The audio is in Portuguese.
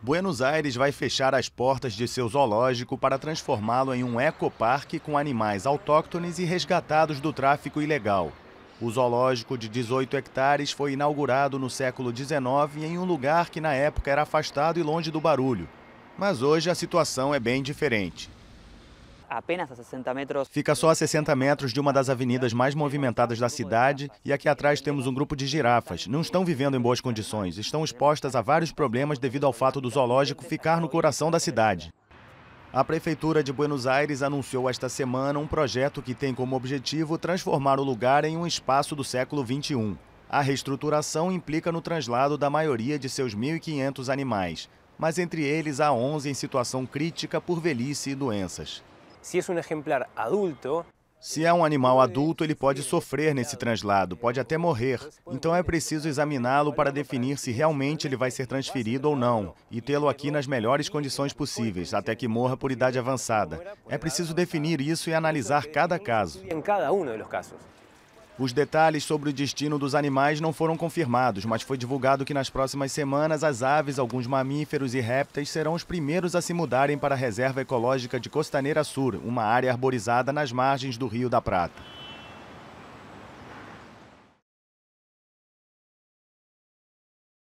Buenos Aires vai fechar as portas de seu zoológico para transformá-lo em um ecoparque com animais autóctones e resgatados do tráfico ilegal. O zoológico de 18 hectares foi inaugurado no século XIX em um lugar que na época era afastado e longe do barulho. Mas hoje a situação é bem diferente apenas a 60 metros. Fica só a 60 metros de uma das avenidas mais movimentadas da cidade e aqui atrás temos um grupo de girafas. Não estão vivendo em boas condições, estão expostas a vários problemas devido ao fato do zoológico ficar no coração da cidade. A Prefeitura de Buenos Aires anunciou esta semana um projeto que tem como objetivo transformar o lugar em um espaço do século XXI. A reestruturação implica no translado da maioria de seus 1.500 animais, mas entre eles há 11 em situação crítica por velhice e doenças. Se é um exemplar adulto, se é um animal adulto, ele pode sofrer nesse translado, pode até morrer. Então é preciso examiná-lo para definir se realmente ele vai ser transferido ou não e tê-lo aqui nas melhores condições possíveis, até que morra por idade avançada. É preciso definir isso e analisar cada caso. em cada um dos casos. Os detalhes sobre o destino dos animais não foram confirmados, mas foi divulgado que nas próximas semanas as aves, alguns mamíferos e répteis serão os primeiros a se mudarem para a Reserva Ecológica de Costaneira Sur, uma área arborizada nas margens do Rio da Prata.